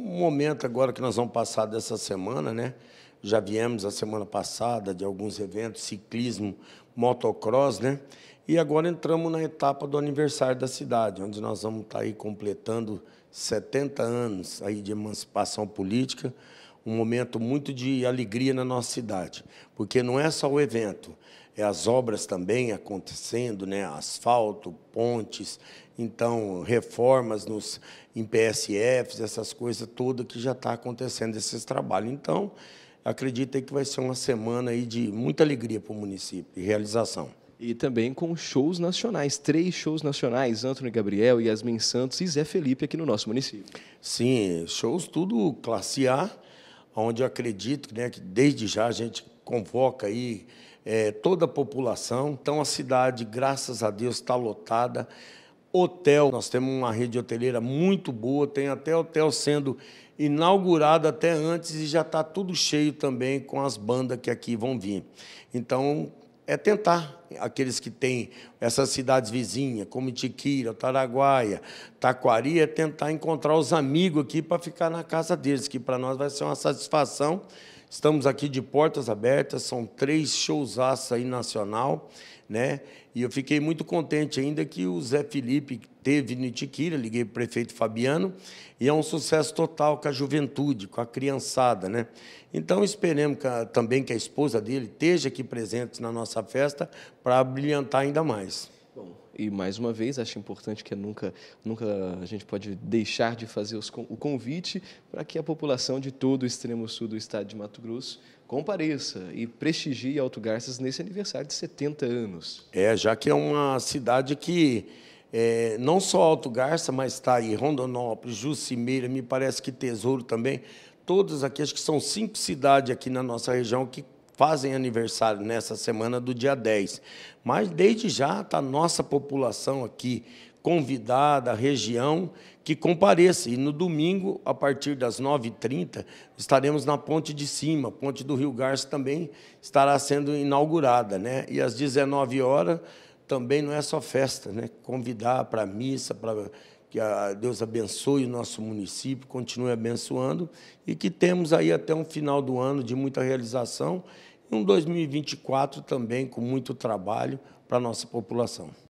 Um momento agora que nós vamos passar dessa semana, né? Já viemos a semana passada de alguns eventos, ciclismo, motocross, né? E agora entramos na etapa do aniversário da cidade, onde nós vamos estar tá aí completando 70 anos aí de emancipação política, um momento muito de alegria na nossa cidade, porque não é só o evento, é as obras também acontecendo, né? asfalto, pontes, então reformas nos em PSFs, essas coisas todas que já está acontecendo esses trabalhos. Então, acredito que vai ser uma semana aí de muita alegria para o município e realização. E também com shows nacionais, três shows nacionais, Antônio Gabriel, Yasmin Santos e Zé Felipe aqui no nosso município. Sim, shows tudo classe A, onde eu acredito né, que desde já a gente convoca aí é, toda a população. Então a cidade, graças a Deus, está lotada. Hotel, nós temos uma rede hoteleira muito boa, tem até hotel sendo inaugurado até antes e já está tudo cheio também com as bandas que aqui vão vir. Então, é tentar aqueles que têm essas cidades vizinhas, como Itiquira, Taraguaia, Taquari, é tentar encontrar os amigos aqui para ficar na casa deles, que para nós vai ser uma satisfação Estamos aqui de portas abertas, são três showzaços aí nacional, né? E eu fiquei muito contente ainda que o Zé Felipe teve no Itiquira, liguei para o prefeito Fabiano, e é um sucesso total com a juventude, com a criançada, né? Então esperemos que a, também que a esposa dele esteja aqui presente na nossa festa para brilhantar ainda mais e mais uma vez acho importante que nunca, nunca a gente pode deixar de fazer os, o convite para que a população de todo o extremo sul do estado de Mato Grosso compareça e prestigie Alto Garças nesse aniversário de 70 anos. É, já que é uma cidade que é, não só Alto Garça, mas está aí Rondonópolis, Jucimeira, me parece que Tesouro também, todas aqui, acho que são cinco cidades aqui na nossa região que fazem aniversário nessa semana do dia 10. Mas desde já está a nossa população aqui convidada, a região, que compareça. E no domingo, a partir das 9h30, estaremos na Ponte de Cima. A Ponte do Rio Garça também estará sendo inaugurada. Né? E às 19 horas também não é só festa, né? convidar para a missa, para que Deus abençoe o nosso município, continue abençoando e que temos aí até um final do ano de muita realização e um 2024 também com muito trabalho para a nossa população.